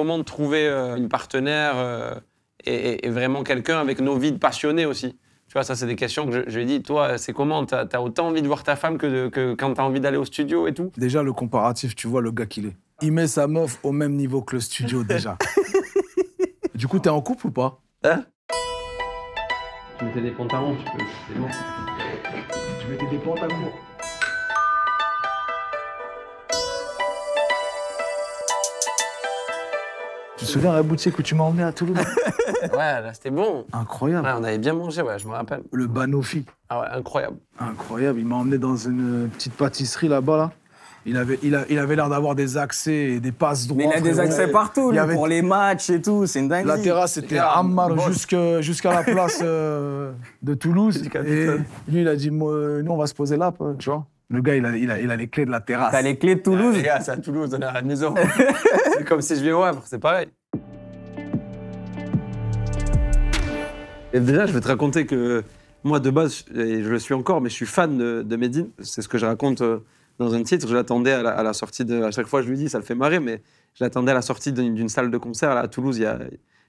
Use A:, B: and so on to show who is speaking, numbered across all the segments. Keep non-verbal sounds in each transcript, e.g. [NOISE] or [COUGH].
A: comment trouver euh, une partenaire euh, et, vraiment quelqu'un avec nos vies passionnées passionnés aussi tu vois, ça, c'est des questions que je, lui ai dit. Toi, c'est comment Tu as autant envie de voir ta femme que, de, que quand t'as envie d'aller au studio et tout
B: Déjà, le comparatif, tu vois le gars qu'il est. Il met sa meuf au même niveau que le studio, [LAUGHS] déjà. du coup, t'es en couple ou pas Hein
A: Tu mettais des pantalons, tu peux. C'est bon. Tu mettais des pantalons
B: Tu te souviens à la boutique où tu m'as emmené à Toulouse.
A: [LAUGHS] ouais, là, c'était bon. Incroyable. Ouais, on avait bien mangé, ouais, je me rappelle. Le banofi. Ah ouais, incroyable.
B: Incroyable. Il m'a emmené dans une euh, petite pâtisserie là-bas, là. Il avait, il, a, il avait l'air d'avoir des accès et des passes droits. Mais il a des accès partout partout, y avait... pour les
C: matchs et tout. C'est une dinguerie. La terrasse était à Ammar jusqu'à la
B: place euh, de Toulouse. [LAUGHS] Et lui, il a dit, euh, nous, on va se poser là, tu vois. Le gars, il a, il a, il a les clés de la terrasse. T'as les clés de Toulouse ah, Les gars, c'est à Toulouse, on est à la maison. [LAUGHS] comme
A: si je vivais au c'est pareil. Et déjà, je vais te raconter que moi, de base, et je le suis encore, mais je suis fan de, Medine. C'est ce que je raconte euh, dans un titre. Je l'attendais à, la, sortie de. À chaque fois, je lui dis, ça le fait marrer, mais je l'attendais à la sortie d'une salle de concert à Toulouse il y a,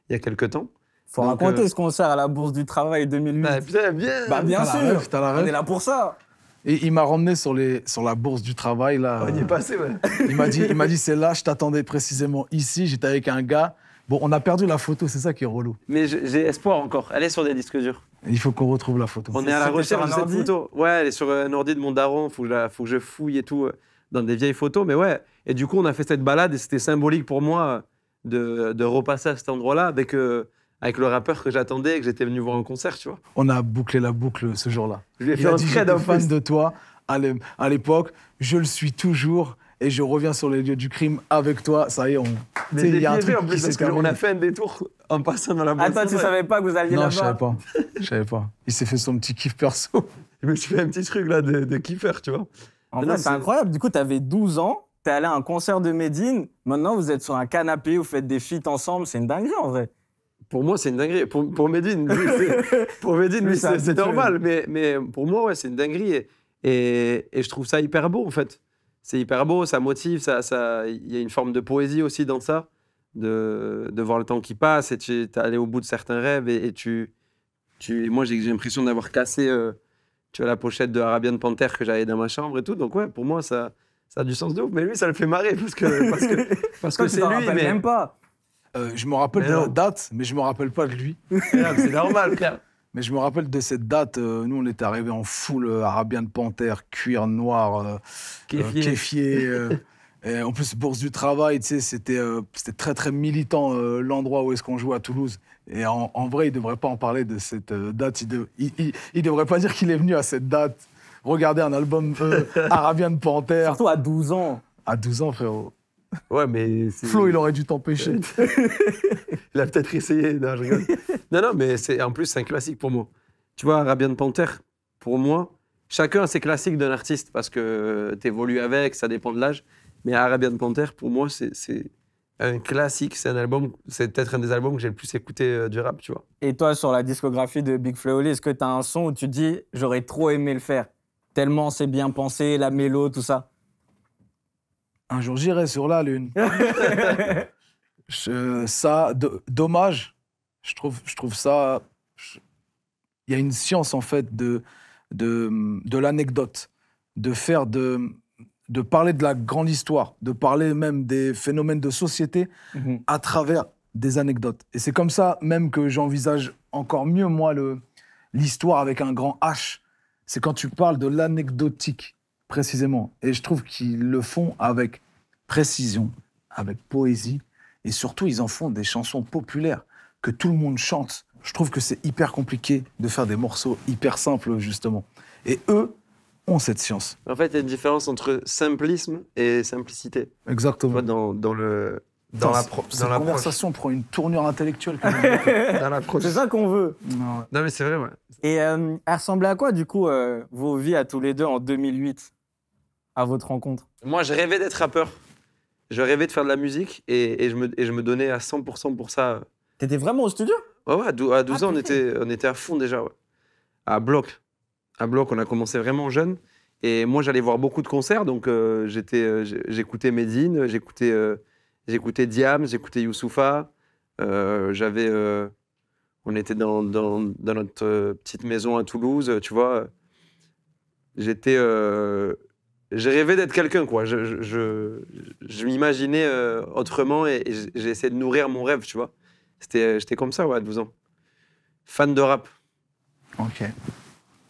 A: il y a quelques temps. Faut raconter euh, ce
C: concert à la Bourse du Travail 2008. Bah, bah, bien, bien, bien sûr. la on est là pour ça. Et il m'a
A: ramené sur,
B: les, sur la bourse du travail. Là, on y est passé,
A: ouais. Il m'a dit, il m'a
B: dit c'est là, je t'attendais précisément ici. J'étais avec un gars. Bon, on a perdu la photo, c'est ça qui est relou.
A: Mais j'ai espoir encore. Elle est sur des disques durs. Il faut qu'on retrouve la photo. On est à la recherche de cette photo. Ouais, elle est sur euh, un ordi de mon daron. Faut faut que je fouille et tout euh, dans des vieilles photos. Mais ouais. Et du coup, on a fait cette balade et c'était symbolique pour moi de, repasser à cet endroit-là avec. Euh, avec le rappeur que j'attendais et que j'étais venu voir en concert, tu vois.
B: On a bouclé la boucle ce jour-là. Je lui ai fait un j'étais fan de toi à l'époque, je le suis toujours et je reviens sur les lieux du crime avec toi. Ça y est, on. Il y a un truc parce a fait
A: un détour en passant dans la boîte. Attends, tu savais pas que vous alliez là-bas Non, je savais pas.
C: Je savais pas. Il s'est fait son petit kiff perso. Mais me fait un petit truc là de, de kiffer, tu vois. c'est incroyable. Du coup, tu avais 12 ans, tu es allé à un concert de Médine. Maintenant, vous êtes sur un
A: canapé, vous faites des feats ensemble. C'est une dinguerie en vrai pour moi, c'est une dinguerie. Pour, pour Medine,
C: c'est [LAUGHS] normal.
A: Mais, mais pour moi, ouais, c'est une dinguerie. Et, et, je trouve ça hyper beau, en fait. C'est hyper beau, ça motive, il ça, Il y a une forme de poésie aussi dans ça, de, de voir le temps qui passe et tu es allé au bout de certains rêves. Et, tu, moi, j'ai l'impression d'avoir cassé euh, tu vois, la pochette de Arabian Panther que j'avais dans ma chambre et tout. Donc, ouais, pour moi, ça, ça a du sens de ouf. Mais lui, ça le fait marrer parce que, parce
C: que, [LAUGHS] parce que c'est lui.
A: Mais... même
B: pas. Euh, je me rappelle de la date, mais je me rappelle pas de lui. [LAUGHS] C'est normal, frère. [LAUGHS] Mais je me rappelle de cette date. Euh, nous, on était arrivés en full euh, de Panthère, cuir noir, euh, kéfier. [LAUGHS] en plus, Bourse du Travail, c'était c'était très, très militant l'endroit où est-ce qu'on joue à Toulouse. Et en, vrai, il ne devrait pas en parler de cette date. Il ne devrait pas dire qu'il est venu à cette date. Regarder un album Arabian Panthère. Surtout à 12 ans. À 12 ans, frérot. Ouais, mais. Flo, il aurait dû t'empêcher.
A: [LAUGHS] il a peut-être essayé. Non, je non, non, mais en plus, c'est un classique pour moi. Tu vois, Arabian Panther, pour moi, chacun c'est classique d'un artiste parce que tu évolues avec, ça dépend de l'âge. Mais Arabian Panther, pour moi, c'est un classique. C'est un album, c'est peut-être un des albums que j'ai le plus écouté euh, du rap, tu vois. Et toi, sur la discographie
C: de Big Flo est-ce que tu as un son où tu dis j'aurais trop aimé le faire Tellement c'est bien pensé, la mélo, tout ça
B: un jour j'irai sur la Lune. [LAUGHS] ça, dommage. Je trouve, je trouve ça. Il y a une science, en fait, de, de, l'anecdote, de faire de, de parler de la grande histoire, de parler même des phénomènes de société mhm. à travers des anecdotes. Et c'est comme ça même que j'envisage encore mieux, moi, l'histoire avec un grand H. C'est quand tu parles de l'anecdotique précisément. Et je trouve qu'ils le font avec précision, avec poésie, et surtout, ils en font des chansons populaires que tout le monde chante. Je trouve que c'est hyper compliqué de faire des morceaux hyper simples, justement. Et eux ont cette science.
A: En fait, il y a une différence entre simplisme et simplicité.
B: Exactement. Dans, le, dans, la, dans conversation prend une tournure intellectuelle. [LAUGHS] c'est ça qu'on veut.
A: Non, mais c'est vrai. Ouais.
C: Et euh, elle ressemblait à quoi, du coup, euh, vos vies à tous les deux en 2008 à votre rencontre
A: Moi, je rêvais d'être rappeur. Je rêvais de faire de la musique et, je, me, je, me, donnais à 100% pour ça. T'étais vraiment au studio Ouais, ouais, à 12, ah, ans, on était, on était à fond déjà, À bloc. À bloc, on a commencé vraiment jeune. Et moi, j'allais voir beaucoup de concerts, donc euh, euh, j'écoutais Medine, j'écoutais, euh, j'écoutais Diam, j'écoutais Youssoufa. j'avais, on était dans, dans, notre petite maison à Toulouse, tu vois. J'étais, j'ai rêvé d'être quelqu'un, quoi. Je, je, m'imaginais euh, autrement et, j'ai essayé de nourrir mon rêve, tu vois. C'était, euh, j'étais comme ça, ouais, à 12 ans. Fan de rap.
B: Ok.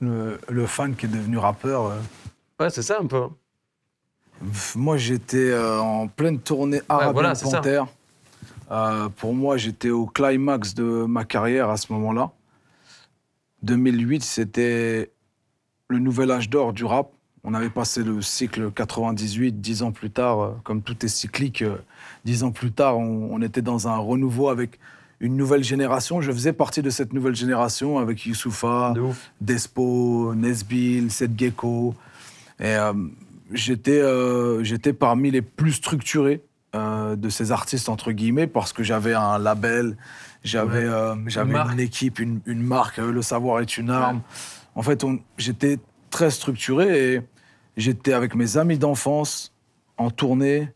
B: Le, fan qui est devenu rappeur. Euh. Ouais, c'est ça un peu. Hein. moi, j'étais en pleine tournée arabe ouais, pour moi, j'étais au climax de ma carrière à ce moment-là. 2008, c'était le nouvel âge d'or du rap on avait passé le cycle 98, dix ans plus tard, euh, comme tout est cyclique, euh, dix ans plus tard, on, était dans un renouveau avec une nouvelle génération. Je faisais partie de cette nouvelle génération avec Youssoufa, Despo, Nesbill, Seth Gecko. Et euh, j'étais, parmi les plus structurés de ces artistes, entre guillemets, parce que j'avais un label, j'avais, j'avais une, équipe, une, marque, le savoir est une arme. En fait, j'étais très structuré et j'étais avec mes amis d'enfance en tournée.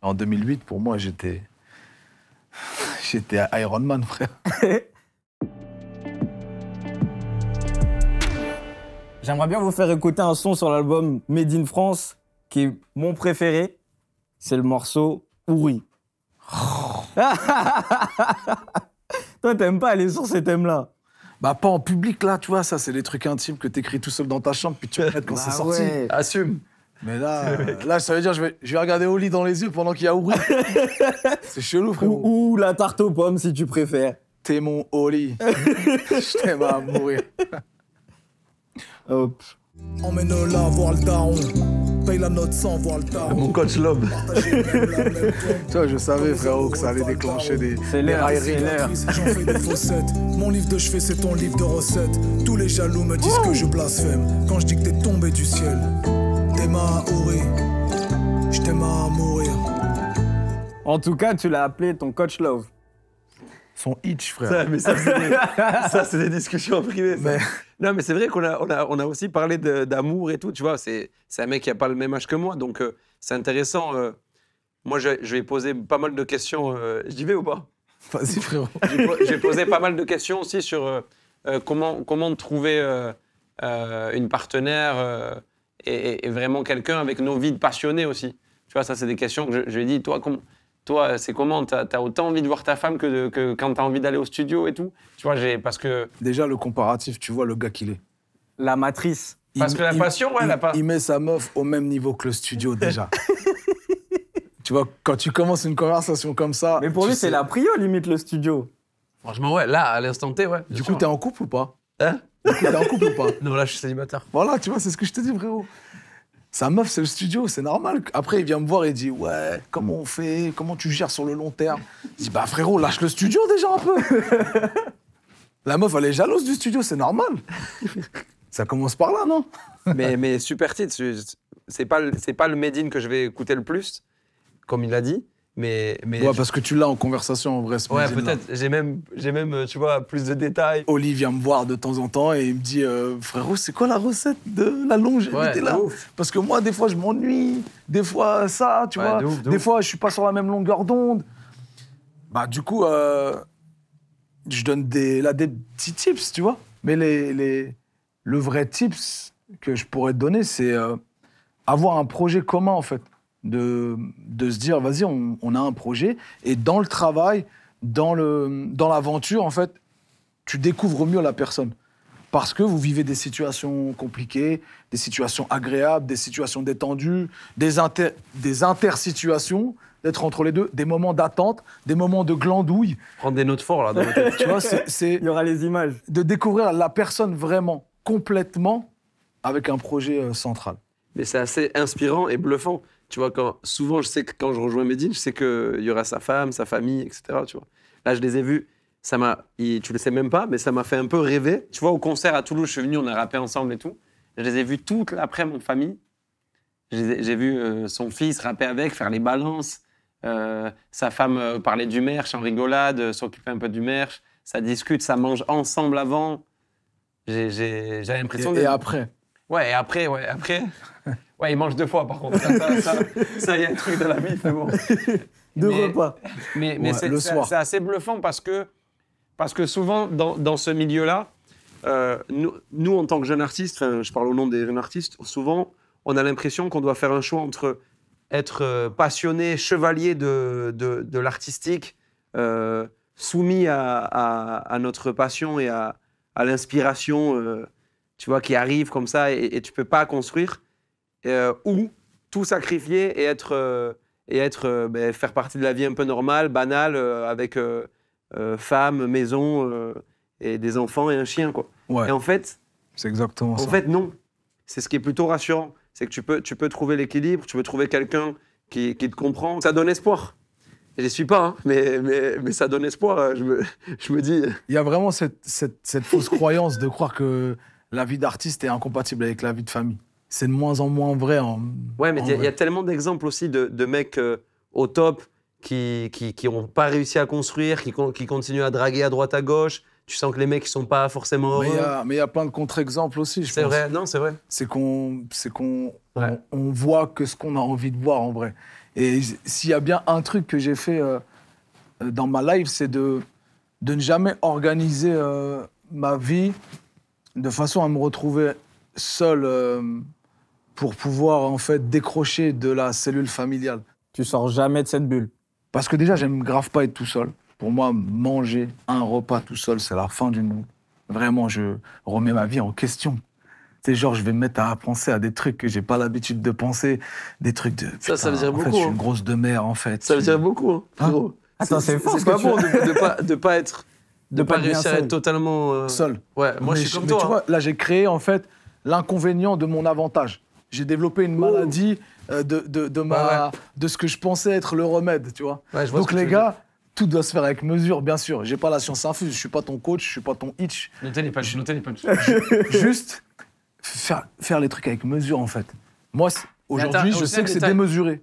B: En 2008, pour moi, j'étais. [LAUGHS] J'étais Iron Man, frère. [LAUGHS]
C: J'aimerais bien vous faire écouter un son sur l'album Made in France, qui est mon préféré. C'est le morceau Ouri. [LAUGHS] Toi, t'aimes pas aller sur ces thèmes-là. Bah, pas
B: en public, là, tu vois, ça, c'est des trucs intimes que t'écris tout seul dans ta chambre, puis tu vas quand c'est bah sorti. Assume. Mais là, là, ça veut dire je vais, je vais regarder Oli dans les yeux pendant qu'il y a ouvert. [LAUGHS] c'est chelou, frérot. Ou, la tarte aux pommes, si tu préfères. T'es mon Oli. [LAUGHS] je t'aime à mourir. Hop. Emmène-la voir le daron paye la note sans voir le tard. Mon coach Lob. vois, [LAUGHS] je savais, frérot, que ça allait déclencher des. C'est l'air, c'est l'air. J'en fais des faussettes. Mon livre de chevet, c'est ton livre de recettes. Tous les jaloux me disent que je blasphème quand je dis que t'es tombé du ciel. T'es ma
C: à je t'aime à mourir. En tout cas, tu l'as appelé ton coach Love. Son itch, frère. Ça, mais ça, c'est des... [LAUGHS] des... discussions privées. Ça.
A: Mais... Non, mais c'est vrai qu'on a, on a, on a, aussi parlé d'amour et tout, tu vois. C'est un mec qui n'a pas le même âge que moi, donc euh, c'est intéressant. Euh. moi, je, vais poser pas mal de questions. Euh, j'y vais ou pas Vas-y, frérot. [LAUGHS] J'ai posé pas mal de questions aussi sur comment, comment trouver une partenaire et, vraiment quelqu'un avec nos vies de passionnés aussi. Tu vois, ça, c'est des questions que je, je lui ai dit, toi, comment toi, c'est comment Tu as, autant envie de voir ta femme que, quand tu as envie d'aller au studio et tout Tu vois, j'ai. Parce que. Déjà, le
B: comparatif, tu vois le gars qu'il est. La matrice. Parce que la passion, ouais, il, la pas. Il met sa meuf au même niveau que le studio, déjà. [LAUGHS] tu vois, quand tu commences une conversation comme ça. Mais pour lui, c'est la prio, limite, le studio.
A: Franchement, ouais, là, à l'instant T, ouais. Hein du coup, t'es en couple ou pas
B: Hein Du coup, t'es en couple ou pas
A: Non, là, je suis célibataire.
B: Voilà, tu vois, c'est ce que je te dis, frérot. Sa meuf, c'est le studio, c'est normal. Après, il vient me voir et dit Ouais, comment on fait Comment tu gères sur le long terme Je dis Bah frérot, lâche le studio déjà un peu La meuf, elle est jalouse du studio, c'est normal. Ça commence par là, non
A: mais, mais super titre. C'est pas, pas le Made in que je vais écouter le plus, comme il l'a dit. Mais, ouais, parce que tu l'as en conversation en vrai. Ce ouais, peut-être. J'ai même, j'ai même, euh, tu vois, plus de détails. Oli vient me voir de
B: temps en temps et il me dit, euh, frérot, c'est quoi la recette de la longévité là Parce que moi, des fois, je m'ennuie, des fois ça, tu vois. des fois, je suis pas sur la même longueur d'onde. Bah, du coup, euh, je donne des, là, des petits tips, tu vois. Mais les, les, le vrai tips que je pourrais te donner, c'est avoir un projet commun en fait de, de se dire, vas-y, on, a un projet. Et dans le travail, dans l'aventure, dans en fait, tu découvres mieux la personne. Parce que vous vivez des situations compliquées, des situations agréables, des situations détendues, des, des intersituations, d'être entre les deux, des moments d'attente, des moments de
A: glandouille. Prendre des notes fortes, là, dans tête.
B: c'est... Il y aura les images. De découvrir la personne vraiment, complètement, avec un projet euh, central.
A: Mais c'est assez inspirant et bluffant. Tu vois, quand, souvent, je sais que quand je rejoins Medine, je sais qu'il y aura sa femme, sa famille, etc. Tu vois. Là, je les ai vus. Ça m'a, tu le sais même pas, mais ça m'a fait un peu rêver. Tu vois, au concert à Toulouse, je suis venu, on a rappé ensemble et tout. Je les ai vus toute après, mon famille. J'ai vu euh, son fils rapper avec, faire les balances. Euh, sa femme euh, parler du merch en rigolade, s'occuper un peu du merch. Ça discute, ça mange ensemble avant. j'ai l'impression. Et, et après. Ouais, et après, ouais, après. [LAUGHS] Ouais, il mange deux fois par contre. Ça, [LAUGHS] y est, un truc de la vie, c'est bon. [LAUGHS] deux repas. Mais, mais c'est assez bluffant parce que, parce que souvent, dans, dans ce milieu-là, euh, nous, nous, en tant que jeunes artistes, je parle au nom des jeunes artistes, souvent, on a l'impression qu'on doit faire un choix entre être euh, passionné, chevalier de, de, l'artistique, euh, soumis à, à, notre passion et à, à l'inspiration, tu vois, qui arrive comme ça et, et tu peux pas construire euh, ou tout sacrifier et être, euh, et être euh, ben, faire partie de la vie un peu normale, banale, avec femme, maison et des enfants et un chien, quoi. Et en fait, c'est exactement en fait, non. C'est ce qui est plutôt rassurant, c'est que tu peux, tu peux trouver l'équilibre, tu peux trouver quelqu'un qui, qui te comprend. Ça donne espoir. Je suis pas, hein, mais, mais, ça donne espoir. Je
B: [LAUGHS] je me dis. Il y a vraiment cette, cette, cette fausse croyance de croire que la vie d'artiste est incompatible avec la vie de famille c'est de moins en moins vrai. En,
A: ouais, mais il y, a tellement d'exemples aussi de, mecs euh, au top qui qui, qui pas réussi à construire, qui, qui continuent à draguer à droite à gauche. Tu sens que les mecs ne sont pas forcément heureux.
B: Mais il y a plein de contre-exemples aussi. C'est vrai, non, c'est vrai. C'est qu'on c'est qu'on on, voit que ce qu'on a envie de voir en vrai. Et s'il y a bien un truc que j'ai fait euh, dans ma life, c'est de de ne jamais organiser euh, ma vie de façon à me retrouver seul pour pouvoir en fait décrocher de la cellule familiale. Tu sors jamais de cette bulle. Parce que déjà, j'aime grave pas être tout seul. Pour moi, manger un repas tout seul, c'est la fin du monde. Vraiment, je remets ma vie en question. C'est genre, je vais me mettre à penser à des trucs que j'ai pas l'habitude de penser, des trucs de. ça, ça veut dire en beaucoup. Fait, je suis une hein. grosse de mer, en fait. Ça veut dire beaucoup. Hein, hein c'est pas bon de, [LAUGHS]
A: de, pas, être,
B: de, pas, réussir à être
A: totalement euh, seul. Ouais, moi je suis comme mais toi. Tu vois,
B: là, j'ai créé en fait l'inconvénient de mon avantage j'ai développé une maladie euh, de, de, de, ma, de ce que je pensais être le remède, tu vois. Donc les gars, tout doit se faire avec mesure, bien sûr. J'ai pas la science infuse, je suis pas ton coach, je suis pas ton itch. Notez les punchs, Juste faire, faire les trucs avec mesure, en fait. Moi, aujourd'hui, je sais que c'est démesuré.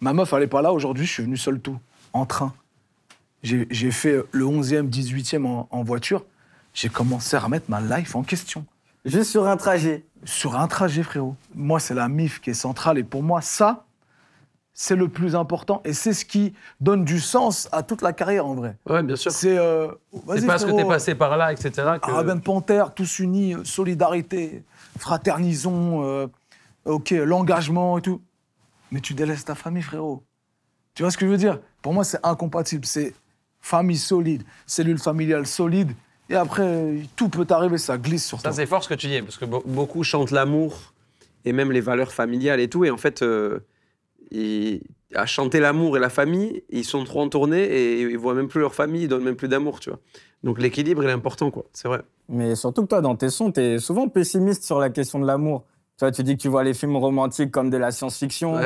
B: Ma meuf, elle pas là, aujourd'hui, je suis venu seul tout, en train. J'ai fait le 11e, 18e en, en voiture. J'ai commencé à remettre ma life en question. Juste sur un trajet. Sur un trajet, frérot. Moi, c'est la MIF qui est centrale. Et pour moi, ça, c'est le plus important. Et c'est ce qui donne du sens à toute la carrière, en vrai. Oui, bien sûr. C'est euh, parce que que es passé par là, etc. Que... Panther, tous unis, euh, solidarité, fraternisons, euh, ok, l'engagement et tout. Mais tu délaisses ta famille, frérot. Tu vois ce que je veux dire Pour moi, c'est incompatible. C'est famille solide, cellule familiale solide. Et après, tout peut arriver, ça
A: glisse sur ça, toi. Ça, c'est fort ce que tu dis, parce que beaucoup chantent l'amour et même les valeurs familiales et tout. Et en fait, euh, à chanter l'amour et la famille, ils sont trop en tournée et ils voient même plus leur famille, ils donnent même plus d'amour, tu vois. Donc l'équilibre, il est important, quoi. C'est vrai.
C: Mais surtout que toi, dans tes sons, tu es souvent pessimiste sur la question de l'amour. Tu tu dis que tu vois les films romantiques comme de la science-fiction,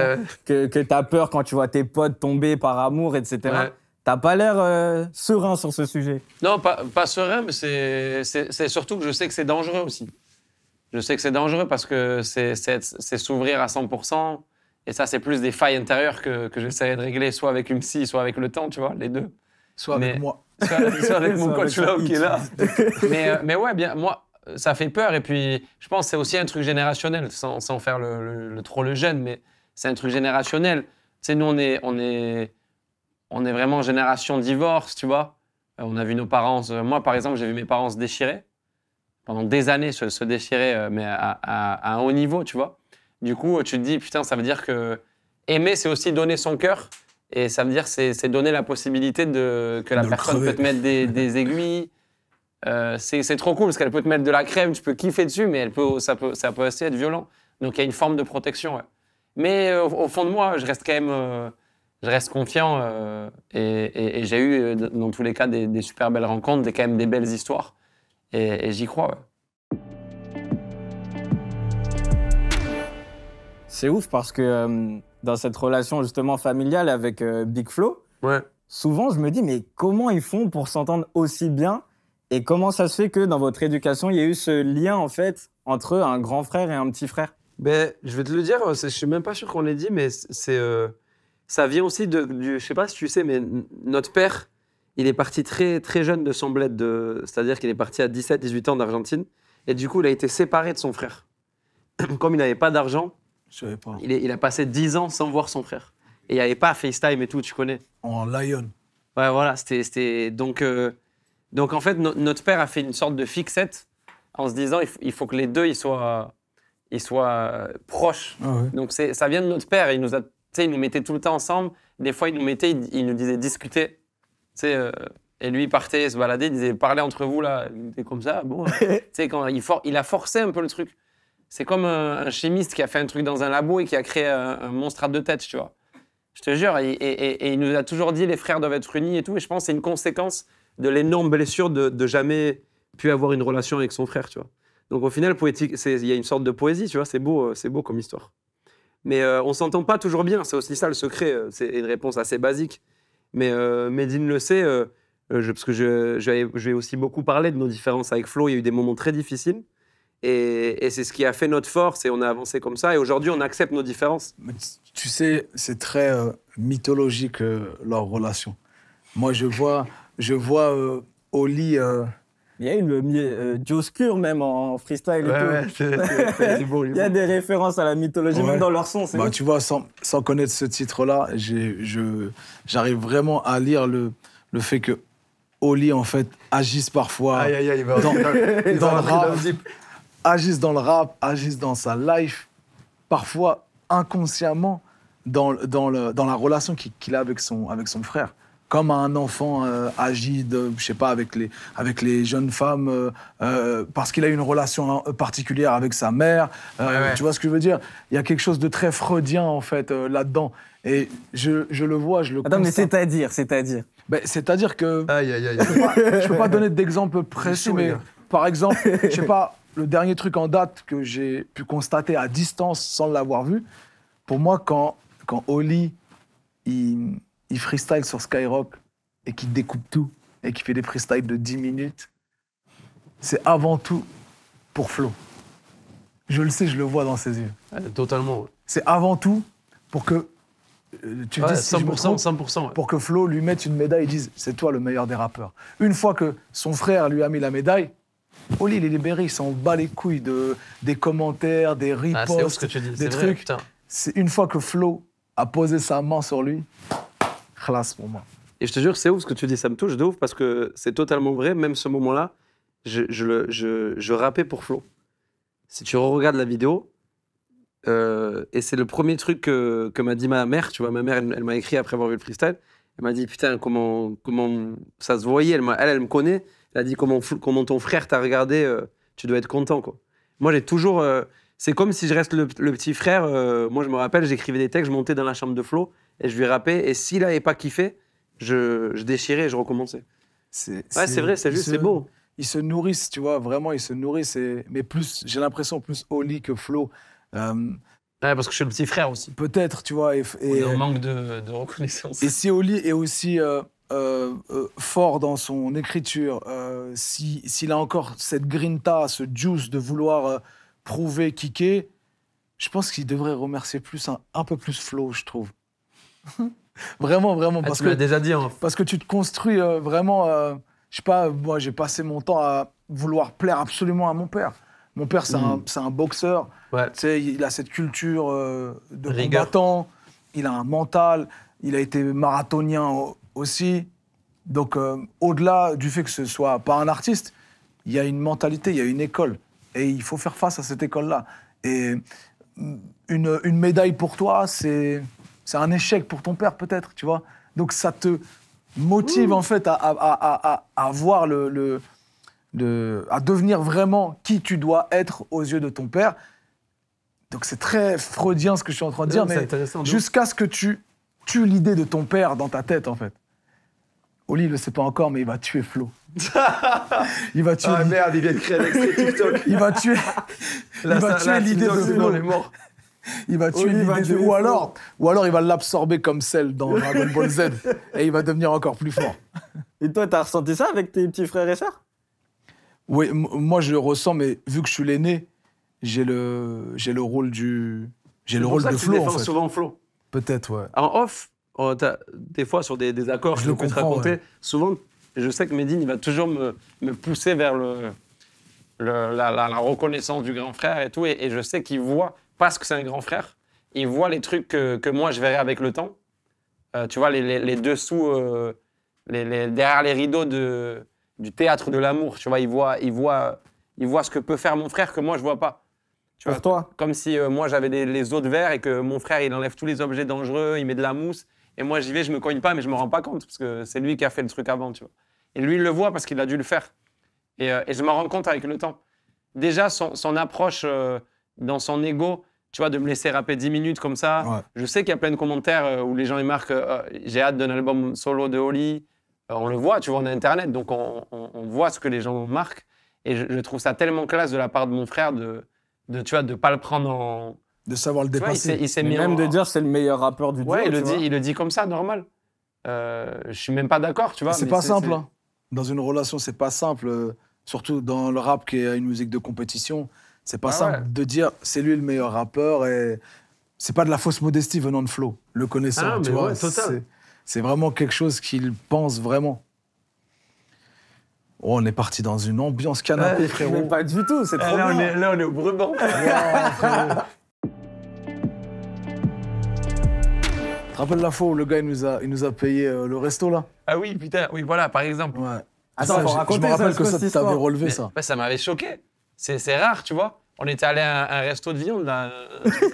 C: que, tu as peur quand tu vois tes potes tomber par amour, etc. T'as pas l'air euh, serein sur ce sujet.
A: Non, pas, serein, mais c'est surtout que je sais que c'est dangereux aussi. Je sais que c'est dangereux parce que c'est s'ouvrir à 100%. Et ça, c'est plus des failles intérieures que, que j'essaie de régler, soit avec une psy, soit avec le temps, tu vois, les deux. Soit avec moi. Soit, avec [LAUGHS] mon coach là qui est là. [LAUGHS] mais, euh, mais ouais, bien, moi, ça fait peur. Et puis, je pense que c'est aussi un truc générationnel, sans, faire le, trop le jeune, mais c'est un truc générationnel. Tu sais, nous, on est, on est on est vraiment génération divorce, tu vois. Euh, on a vu nos parents. Euh, moi, par exemple, j'ai vu mes parents se déchirer pendant des années, se, se déchirer, euh, mais à, un haut niveau, tu vois. Du coup, tu te dis, putain, ça veut dire que aimer, c'est aussi donner son cœur. Et ça veut dire c'est donner la possibilité de, que la personne peut te mettre des, [LAUGHS] aiguilles. c'est trop cool parce qu'elle peut te mettre de la crème, tu peux kiffer dessus, mais elle peut, ça, peut, ça peut aussi être violent. Donc il y a une forme de protection. Mais au, fond de moi, je reste quand même je reste confiant euh, et, j'ai eu euh, dans tous les cas des, super belles rencontres, des, quand même des belles histoires et, j'y crois. C'est ouf parce
C: que euh, dans cette relation justement familiale avec Big Flo, souvent je me dis mais comment ils font pour s'entendre aussi bien et comment ça se fait que dans votre éducation il y a
A: eu ce lien en fait entre un grand frère et un petit frère ben, je vais te le dire, je suis même pas sûr qu'on l'ait dit, mais c'est ça vient aussi de, du, je sais pas si tu sais, mais notre père, il est parti très, très jeune de son bled, de, c'est-à-dire qu'il est parti à 17, 18 ans d'Argentine. Et du coup, il a été séparé de son frère. [CLEARS THROAT] Comme il n'avait pas d'argent, il, il, a passé 10 ans sans voir son frère. Et il n'y avait pas FaceTime et tout, tu connais.
B: En Lion.
A: Ouais, voilà, c'était. Donc, euh, donc, en fait, notre père a fait une sorte de fixette en se disant il, faut que les deux ils soient, ils soient euh, proches. Ah donc c'est Donc, ça vient de notre père. Il nous a il nous mettait tout le temps ensemble. Des fois, il nous mettait, il nous disait discuter. Tu sais, euh, et lui, il partait se balader, il disait parlez entre vous là. Il comme ça, bon. [LAUGHS] tu sais, quand il, for il a forcé un peu le truc. C'est comme euh, un, chimiste qui a fait un truc dans un labo et qui a créé euh, un, monstre à deux têtes, tu vois. Je te jure, et, il nous a toujours dit les frères doivent être unis et tout. Et je pense que c'est une conséquence de l'énorme blessure de, de, jamais pu avoir une relation avec son frère, tu vois. Donc au final, poétique, il y a une sorte de poésie, tu vois. C'est beau, c'est beau comme histoire. Mais on euh, on s'entend pas toujours bien. C'est aussi ça le secret. Euh, c'est une réponse assez basique. Mais euh, Medine le sait, parce que je, aussi beaucoup parlé de nos différences avec Flo. Il y a eu des moments très difficiles. Et, c'est ce qui a fait notre force. Et on a avancé comme ça. Et aujourd'hui, on accepte nos différences.
B: tu sais, c'est très mythologique leur relation. Moi,
C: je vois, je vois Oli il y a une le euh, même en freestyle il y a des références à la mythologie, même dans leur son. Bah,
B: tu vois, sans, connaître ce titre-là, j'arrive vraiment à lire le, le fait que Oli, en fait, agisse parfois dans, le rap, agisse dans sa life, parfois inconsciemment dans, dans, le, dans la relation qu'il a avec son, avec son frère comme un enfant euh, agide, agit, je sais pas, avec les, avec les jeunes femmes, euh, euh, parce qu'il a une relation particulière avec sa mère. Tu vois ce que je veux dire Il y a quelque chose de très freudien, en fait, là-dedans. Et je, je, le vois, je le Attends, constate. mais c'est-à-dire, c'est-à-dire ben, C'est-à-dire que... Aïe, aïe, aïe. Je ne peux pas donner d'exemple précis, mais par exemple, [LAUGHS] je sais pas, le dernier truc en date que j'ai pu constater à distance sans l'avoir vu, pour moi, quand, quand Oli, il il freestyle sur Skyrock et qui découpe tout et qui fait des freestyles de 10 minutes, c'est avant tout pour Flo. Je le sais, je le vois dans ses yeux. Totalement. C'est avant tout pour que euh, tu ouais, dis 100%, 100%, pour que Flo lui mette une médaille et dise c'est toi le meilleur des rappeurs. Une fois que son frère lui a mis la médaille, Oli les est libéré, s'en bat les couilles de, des commentaires, des ah, ripostes, des trucs. une fois que Flo a posé sa main sur lui,
A: et je te jure, c'est ouf ce que tu dis, ça me touche de ouf parce que c'est totalement vrai. Même ce moment-là, je, je, je, rappais pour Flo. Si tu regardes la vidéo, euh, et c'est le premier truc que, m'a dit ma mère, tu vois, ma mère, elle, m'a écrit après avoir vu le freestyle. Elle m'a dit, putain, comment, comment ça se voyait. Elle, elle, me connaît. Elle a dit, comment, comment ton frère t'a regardé, euh, tu dois être content, quoi. Moi, j'ai toujours. Euh, c'est comme si je reste le petit frère. moi, je me rappelle, j'écrivais des textes, je montais dans la chambre de Flo et je lui rappais. Et s'il n'avait pas kiffé, je, déchirais et je recommençais. C'est, ouais, c'est vrai, c'est juste, c'est
B: beau. Ils se nourrissent, tu vois, vraiment, ils se nourrissent. Et, mais plus, j'ai l'impression, plus Oli que Flo. Euh, parce que je suis le petit frère aussi. Peut-être, tu vois. Et, et on manque
A: de, reconnaissance. Et
B: si Oli est aussi euh, euh, fort dans son écriture, s'il a encore cette grinta, ce juice de vouloir prouver, kicker, je pense qu'il devrait remercier plus un, un peu plus Flo, je trouve. [LAUGHS] vraiment, vraiment. Ah, parce que, déjà hein. Parce que tu te construis euh, vraiment. Euh, je sais pas, moi, j'ai passé mon temps à vouloir plaire absolument à mon père. Mon père, c'est un, hmm. boxeur. Il a cette culture euh, de combattant. Il a un mental. Il a été marathonien aussi. Donc, au-delà du fait que ce soit pas un artiste, il y a une mentalité, il y a une école. Et il faut faire face à cette école-là. Et une, une médaille pour toi, c'est c'est un échec pour ton père peut-être, tu vois. Donc ça te motive mmh. en fait à, à, à, à voir le, le, à devenir vraiment qui tu dois être aux yeux de ton père. Donc c'est très freudien ce que je suis en train de dire, euh, mais jusqu'à ce que tu tues l'idée de ton père dans ta tête en fait. Oli ne le sait pas encore, mais il va tuer Flo. [LAUGHS] il va tuer. Ah merde, il vient de créer un TikTok. [LAUGHS] il va tuer. La, il va tuer l'idée de Flo. [LAUGHS] il va oh, tuer ou alors, ou alors il va l'absorber comme celle dans [LAUGHS] Dragon Ball Z et il va devenir encore plus fort. [LAUGHS] Et toi, t'as ressenti ça avec tes petits frères et sœurs Oui, moi je le ressens, mais vu que je suis l'aîné, j'ai le, j'ai le rôle du, j'ai le rôle de que tu en Souvent Flo. Peut-être, ouais.
A: En off, des fois sur des, accords, je, le peux te raconter. Souvent, je sais que Medine, il va toujours me, me pousser vers le, le la, reconnaissance du grand frère et tout, et je sais qu'il voit parce que c'est un grand frère, il voit les trucs que, que moi je verrai avec le temps. Euh, tu vois, les, dessous, euh, les, derrière les rideaux de, du théâtre de l'amour, tu vois, il voit, il, voit, il voit ce que peut faire mon frère que moi je vois pas. Tu vois, toi. Comme si euh, moi j'avais les os de verre et que mon frère il enlève tous les objets dangereux, il met de la mousse et moi j'y vais, je me cogne pas mais je me rends pas compte parce que c'est lui qui a fait le truc avant, tu vois. Et lui il le voit parce qu'il a dû le faire. Et, je m'en rends compte avec le temps. Déjà son approche dans son ego, tu vois, de me laisser rapper 10 minutes comme ça. Je sais qu'il y a plein de commentaires euh, où les gens ils marquent euh, euh, j'ai hâte d'un album solo de Holly. on le voit, tu vois, on a Internet, donc on, voit ce que les gens marquent. Et je, trouve ça tellement classe de la part de mon frère de, tu vois, de pas le prendre en. De savoir le dépasser. il, s'est même de dire c'est le meilleur rappeur du duo. il le, dit, il le dit comme ça, normal. Euh, je suis même pas d'accord, tu vois. C'est pas simple. Hein.
B: Dans une relation, c'est pas simple. Surtout dans le rap qui est une musique de compétition c'est pas ah simple de dire c'est lui le meilleur rappeur et c'est pas de la fausse modestie venant de Flo, le connaisseur. Ah, tu vois, c'est, vraiment quelque chose qu'il pense vraiment. Oh, on est parti dans une ambiance canapé, frérot.
A: pas du tout, c'est eh, trop là, là, on est au Brabant. [LAUGHS] tu
B: te rappelles la fois où le gars, il nous a, il nous a payé euh, le resto, là
A: Ah oui, putain, oui, voilà, par exemple. Attends, je, me rappelle que ça, avais relevé, ça. ça m'avait choqué. C'est rare, tu vois. On était allé à un, resto de viande, là.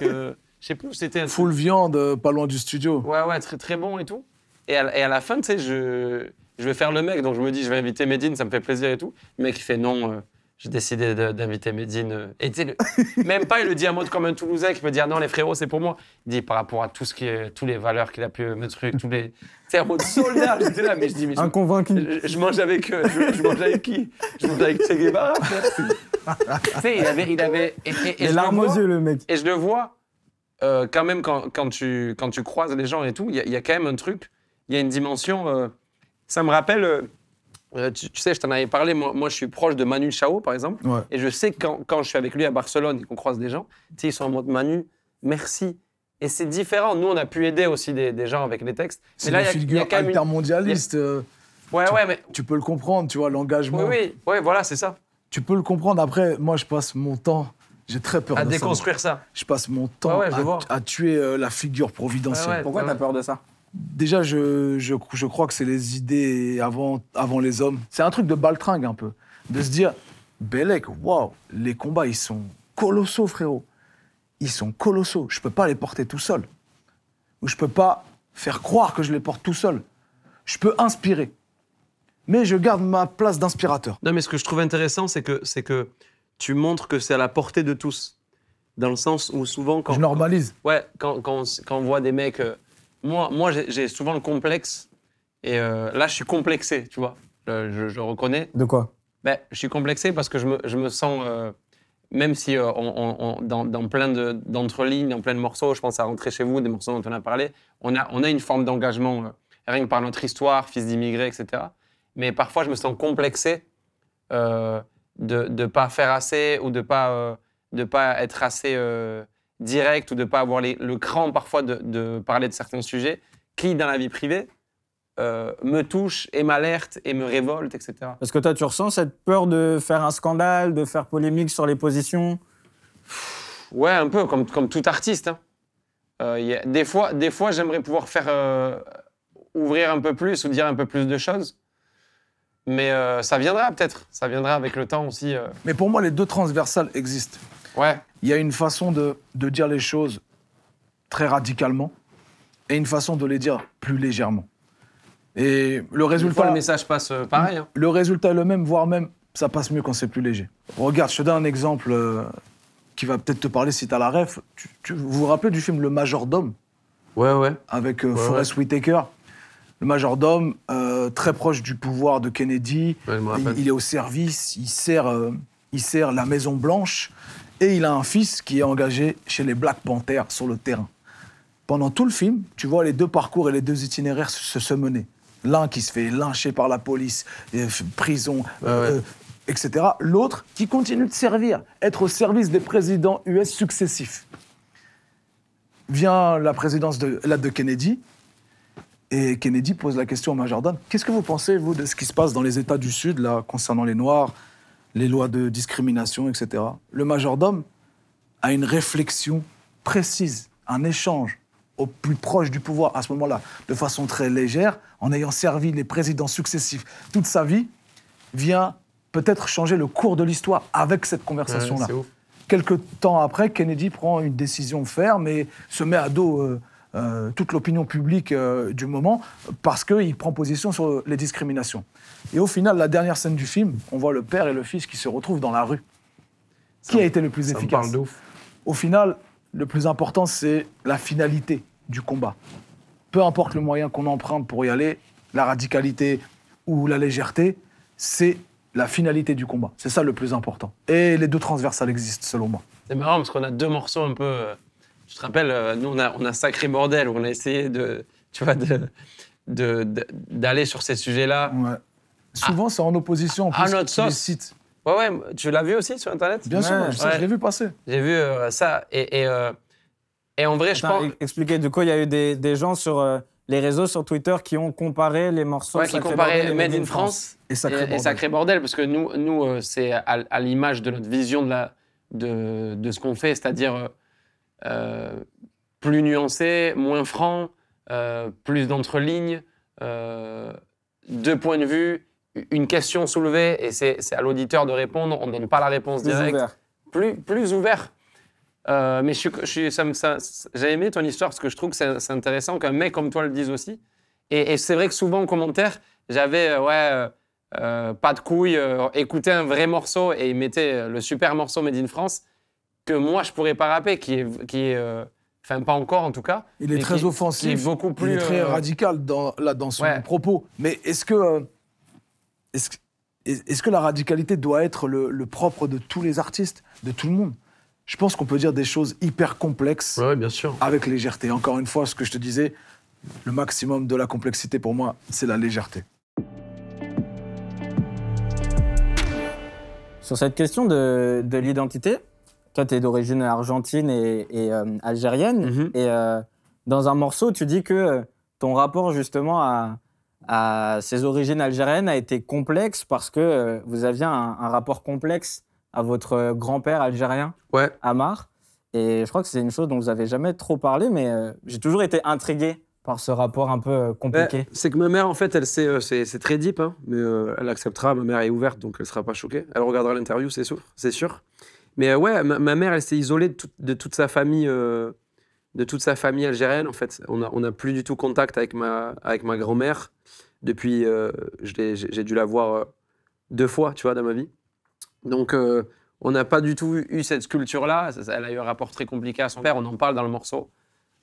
A: Euh, [LAUGHS] je sais plus où c'était. Full
B: viande, euh, pas loin du studio. Ouais, ouais, très, très bon et tout.
A: Et à, la fin, tu sais, je, je vais faire le mec. Donc je me dis, je vais inviter Medine, ça me fait plaisir et tout. Le mec, il fait non. Euh, j'ai décidé d'inviter Medine. Et [LAUGHS] même pas, il le dit à mode comme un Toulousain qui me dit non, les frérots, c'est pour moi. Il dit par rapport à tout ce tous les valeurs qu'il a pu me truc, tous les. C'est un soldat. J'étais là, mais je dis mais. Je, Je, mange avec Je, mange avec qui Je mange avec Che Guevara il avait. Il avait et, et, aux yeux, le mec. Et je le vois, euh, quand même, quand, quand, tu, quand tu croises les gens et tout, il y, a quand même un truc, il y a une dimension. Euh, ça me rappelle. Euh, tu, sais, je t'en avais parlé, moi, je suis proche de Manu Chao, par exemple. Et je sais quand, quand je suis avec lui à Barcelone et qu'on croise des gens, tu sais, ils sont en mode Manu, merci. Et c'est différent. Nous, on a pu aider aussi des, gens avec les textes. C'est une figure
B: intermondialiste. Ouais, tu, ouais, mais... Tu peux le comprendre, tu vois, l'engagement.
A: Oui, oui, voilà, c'est ça
B: tu peux le comprendre. Après, moi, je passe mon temps. J'ai très peur de À déconstruire ça. Je passe mon temps à, tuer euh, la figure providentielle. pourquoi Pourquoi t'as peur de ça Déjà, je, je, crois que c'est les idées avant, avant les hommes. C'est un truc de baltringue un peu. De se dire, Belek, waouh, les combats, ils sont colossaux, frérot. Ils sont colossaux. Je peux pas les porter tout seul. Ou je peux pas faire croire que je les porte tout seul. Je peux inspirer mais je garde ma place d'inspirateur.
A: Non, mais ce que je trouve intéressant, c'est que, c'est que tu montres que c'est à la portée de tous. Dans le sens où souvent. Quand, je normalise. ouais, quand, quand, on voit des mecs. Euh, moi, moi j'ai souvent le complexe. Et euh, là, je suis complexé, tu vois. Je, je reconnais. De quoi ben, Je suis complexé parce que je me, je me sens. Euh, même si on, dans, plein d'entre-lignes, en dans plein de morceaux, je pense à Rentrer chez vous, des morceaux dont on a parlé, on a, on a une forme d'engagement, rien que par notre histoire, fils d'immigrés, etc mais parfois je me sens complexé euh, de ne pas faire assez ou de ne pas, euh, pas être assez euh, direct ou de ne pas avoir le cran parfois de, parler de certains sujets qui, dans la vie privée, me touche et m'alerte et me révolte, etc.
C: Parce que toi, tu ressens cette peur de faire un scandale, de faire polémique sur les positions
A: Ouais, un peu, comme, comme tout artiste. Hein. des fois, des fois j'aimerais pouvoir faire ouvrir un peu plus ou dire un peu plus de choses. Mais euh, ça viendra peut-être. Ça viendra avec le temps aussi. Euh.
B: Mais pour moi, les deux transversales existent. Ouais, Il y a une façon de, de dire les choses très radicalement et une façon de les dire plus légèrement. Et le résultat, le
A: message passe euh, pareil. Hein.
B: le résultat est le même, voire même ça passe mieux quand c'est plus léger. Regarde, je te donne un exemple qui va peut-être te parler si t'as la ref. Tu, vous vous rappelez du film Le Majordome Ouais, ouais. avec Forrest Whitaker le majordome, euh, très proche du pouvoir de Kennedy. il, est au service, il sert, euh, il sert la Maison Blanche et il a un fils qui est engagé chez les Black Panthers sur le terrain. Pendant tout le film, tu vois les deux parcours et les deux itinéraires se, se mener. L'un qui se fait lyncher par la police, prison, euh, etc. L'autre qui continue de servir, être au service des présidents US successifs. Vient la présidence de, de Kennedy, et Kennedy pose la question au majordome. Qu'est-ce que vous pensez, vous, de ce qui se passe dans les États du Sud, là, concernant les Noirs, les lois de discrimination, etc. Le majordome a une réflexion précise, un échange au plus proche du pouvoir à ce moment-là, de façon très légère, en ayant servi les présidents successifs toute sa vie, vient peut-être changer le cours de l'histoire avec cette conversation-là. Quelques Quelque temps après, Kennedy prend une décision ferme et se met à dos. Euh, euh, toute l'opinion publique euh, du moment parce qu'il prend position sur les discriminations. Et au final, la dernière scène du film, on voit le père et le fils qui se retrouvent dans la rue. qui a été le plus efficace me parle Au final, le plus important, c'est la finalité du combat. Peu importe le moyen qu'on emprunte pour y aller, la radicalité ou la légèreté, c'est la finalité du combat. C'est ça le plus important. Et les deux
A: transversales existent, selon moi. C'est marrant parce qu'on a deux morceaux un peu euh, tu te rappelle, euh, nous, on a, on a sacré bordel. On a essayé de, tu vois, d'aller de, d'aller sur ces sujets-là. Ah.
B: Souvent, c'est en opposition en plus, à notre site.
A: Ouais, ouais, tu l'as vu aussi sur Internet Bien sûr, je, l'ai vu passer. J'ai vu euh, ça. Et, euh, et, en vrai, je pense. E-, expliquer
C: du coup, il y a eu des, des gens sur les réseaux, sur Twitter, qui ont comparé les morceaux. qui comparaient Made in France, et, sacré,
A: bordel. Parce que nous, nous c'est à, à l'image de notre vision de, la, de, de ce qu'on fait, c'est-à-dire euh, plus nuancé, moins franc, euh, plus d'entre-lignes, euh, deux points de vue, une question soulevée, et c'est à l'auditeur de répondre, on ne donne pas la réponse directe. Plus, plus ouvert. mais je, j'ai aimé ton histoire parce que je trouve que c'est intéressant qu'un mec comme toi le dise aussi. Et, c'est vrai que souvent en commentaire, j'avais ouais, pas de couilles, écouter un vrai morceau et il mettait le super morceau Made in France que moi je pourrais pas rapper, qui est, qui est euh, Enfin, pas encore en tout cas. Il est très offensif. beaucoup plus. Il est très euh,
B: radical dans, la dans son propos. Mais est-ce que, euh, est-ce, que la radicalité doit être le, le, propre de tous les artistes, de tout le monde Je pense qu'on peut dire des choses hyper complexes. bien sûr. Avec légèreté. Encore une fois, ce que je te disais, le maximum de la complexité pour moi, c'est la légèreté.
C: Sur cette question de, de l'identité, toi, tu es d'origine argentine et, euh, algérienne. Mm-hmm. Et euh, dans un morceau, tu dis que ton rapport justement à, à ces origines algériennes a été complexe parce que euh, vous aviez un, rapport complexe à votre grand-père algérien, ouais. Amar. Et je crois que c'est une chose dont vous n'avez jamais trop parlé, mais j'ai
A: toujours été intrigué
C: par ce rapport un peu compliqué
A: C'est que ma mère, en fait, elle sait, c'est, très deep, hein, mais elle acceptera. Ma mère est ouverte, donc elle ne sera pas choquée. Elle regardera l'interview, c'est sûr. C'est sûr. Mais euh, ouais, ma, mère, elle s'est isolée de, toute sa famille, euh, de toute sa famille algérienne. En fait, on n'a on a plus du tout contact avec ma, avec ma grand-mère depuis. Euh, j'ai dû la voir euh, deux fois, tu vois, dans ma vie. Donc, on n'a pas du tout eu cette sculpture-là. Elle a eu un rapport très compliqué à son père. On en parle dans le morceau.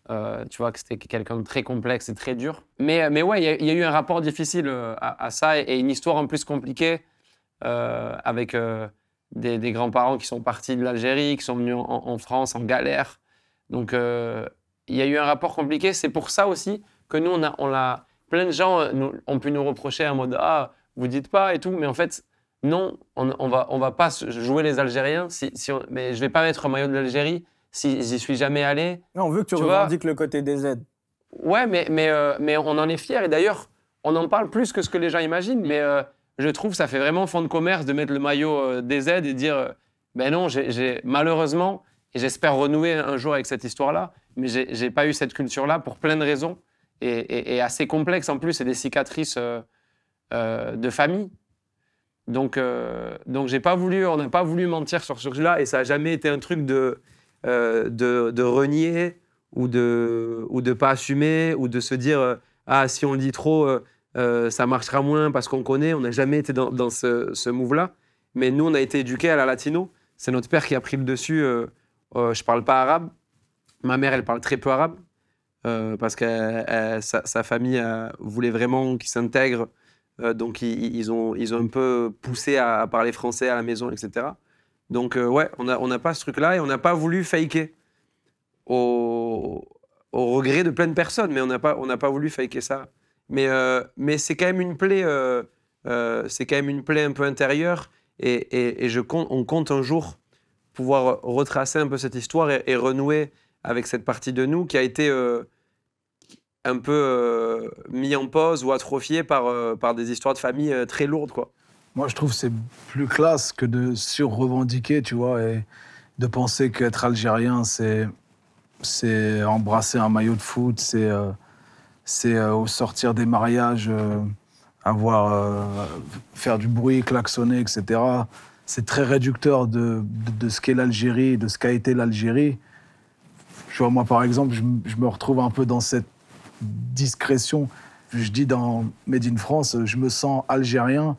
A: tu vois que c'était quelqu'un de très complexe et très dur. Mais, mais ouais, il y, a eu un rapport difficile à, ça et, et, une histoire en plus compliquée avec des, grands-parents qui sont partis de l'Algérie, qui sont venus en, France en galère. Donc, euh, il y a eu un rapport compliqué. C'est pour ça aussi que nous, on a, on plein de gens euh, nous, ont pu nous reprocher en mode Ah, vous dites pas et tout. Mais en fait, non, on, on va, on va pas jouer les Algériens. Si, mais je vais pas mettre un maillot de l'Algérie si j'y suis jamais allé. on veut que tu, revendiques le côté des aides. Ouais, mais, mais, euh, mais on en est fiers. Et d'ailleurs, on en parle plus que ce que les gens imaginent. Mais je trouve que ça fait vraiment fond de commerce de mettre le maillot euh, des aides et dire euh, ben non, j'ai malheureusement, et j'espère renouer un jour avec cette histoire-là, mais j'ai pas eu cette culture-là pour plein de raisons et, assez complexe en plus, c'est des cicatrices euh, de famille. Donc, donc pas voulu, on n'a pas voulu mentir sur ce sujet-là et ça n'a jamais été un truc de, renier ou de ou de pas assumer ou de se dire ah si on dit trop euh, ça marchera moins parce qu'on connaît, on n'a jamais été dans, ce, ce move-là. Mais nous, on a été éduqués à la latino. C'est notre père qui a pris le dessus. Euh, ne euh, je parle pas arabe. Ma mère, elle parle très peu arabe euh, parce que sa, famille voulait vraiment qu'ils s'intègrent. donc, ils, ont, ils ont un peu poussé à, parler français à la maison, etc. Donc, ouais, on n'a pas ce truc-là et on n'a pas voulu faker au, regret de plein de personnes, mais on n'a pas, on pas voulu faker ça. Euh, mais, c'est quand même une plaie, euh, euh, c'est quand même une plaie un peu intérieure. Et, je compte, on compte un jour pouvoir retracer un peu cette histoire et, renouer avec cette partie de nous qui a été un peu mis en pause ou atrophiée par, par des histoires de famille très lourdes, quoi.
B: Moi, je trouve c'est plus classe que de surrevendiquer, tu vois, et de penser qu'être algérien, c'est c'est embrasser un maillot de foot, c'est c'est euh, au sortir des mariages, euh, avoir, euh, faire du bruit, klaxonner, etc. C'est très réducteur de, de, ce qu'est l'Algérie, de ce qu'a été l'Algérie. Je vois, moi, par exemple, je, me retrouve un peu dans cette discrétion. Je dis dans Made in France, je me sens
C: algérien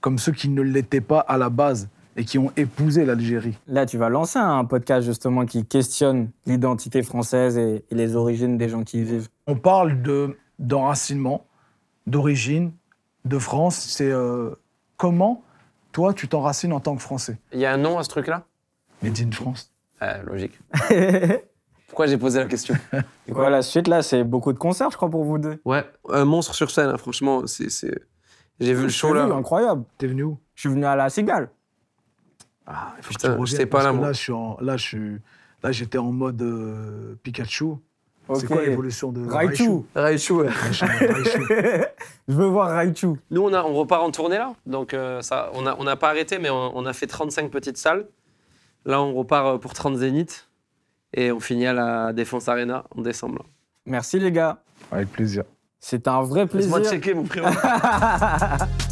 C: comme ceux qui ne l'étaient pas à la base et qui ont épousé l'Algérie. Là, tu vas lancer un podcast justement qui questionne l'identité française et, les origines des gens qui y vivent.
B: On parle de d'enracinement,
C: d'origine, de France.
B: C'est euh, comment toi tu t'enracines en tant que Français.
A: Il y a un nom à ce truc-là Made France. Euh, logique. [LAUGHS] Pourquoi j'ai posé la question Quoi, [LAUGHS] La suite là, c'est beaucoup de concerts, je crois, pour vous deux. Ouais, un monstre sur scène, hein, franchement, c'est. J'ai vu le show là.
C: Incroyable. T'es venu où Je suis venu à la Cigale
A: que je sais
C: pas
B: là, Là, je suis là, j'étais en mode euh, Pikachu. C'est quoi l'évolution de Raichu Raichu. Ah, [LAUGHS] je veux voir Raichu.
A: Nous, on, on repart en tournée là. Donc, euh, ça, on n'a on pas arrêté, mais on, a fait 35 petites salles. Là, on repart euh, pour 30 Zénith Et on finit à la Défense Arena en décembre.
C: Merci les gars. Avec plaisir. C'est un vrai plaisir. Laisse-moi checker mon frérot.
A: [LAUGHS]